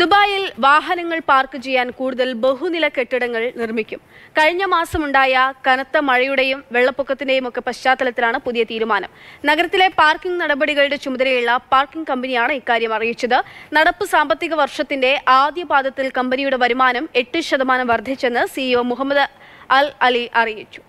ദുബായിൽ വാഹനങ്ങൾ പാർക്ക് ചെയ്യാൻ കൂടുതൽ ബഹുനില കെട്ടിടങ്ങൾ നിർമ്മിക്കും കഴിഞ്ഞ മാസമുണ്ടായ കനത്ത മഴയുടെയും വെള്ളപ്പൊക്കത്തിന്റെയും ഒക്കെ പശ്ചാത്തലത്തിലാണ് പുതിയ തീരുമാനം നഗരത്തിലെ പാർക്കിംഗ് നടപടികളുടെ ചുമതലയുള്ള പാർക്കിംഗ് കമ്പനിയാണ് ഇക്കാര്യം അറിയിച്ചത് നടപ്പ് സാമ്പത്തിക വർഷത്തിന്റെ ആദ്യ പാദത്തിൽ കമ്പനിയുടെ വരുമാനം എട്ട് ശതമാനം വർദ്ധിച്ചെന്ന് സിഇഒ മുഹമ്മദ് അൽ അലി അറിയിച്ചു